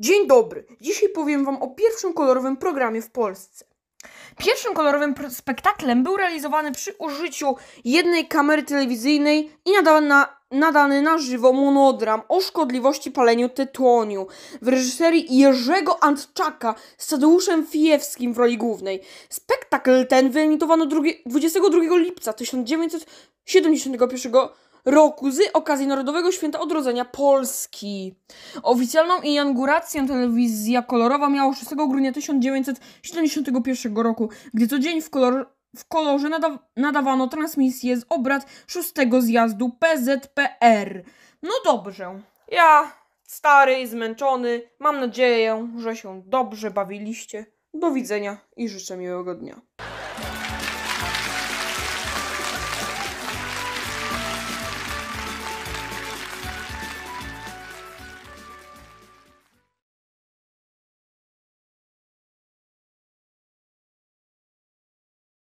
Dzień dobry. Dzisiaj powiem Wam o pierwszym kolorowym programie w Polsce. Pierwszym kolorowym spektaklem był realizowany przy użyciu jednej kamery telewizyjnej i nadany na, nadany na żywo monodram o szkodliwości paleniu tytoniu w reżyserii Jerzego Antczaka z Tadeuszem Fijewskim w roli głównej. Spektakl ten wyemitowano 22 lipca 1971 roku z okazji Narodowego Święta Odrodzenia Polski. Oficjalną inaugurację telewizja kolorowa miała 6 grudnia 1971 roku, gdy co dzień w, kolor w kolorze nada nadawano transmisję z obrad 6 zjazdu PZPR. No dobrze, ja stary i zmęczony, mam nadzieję, że się dobrze bawiliście. Do widzenia i życzę miłego dnia.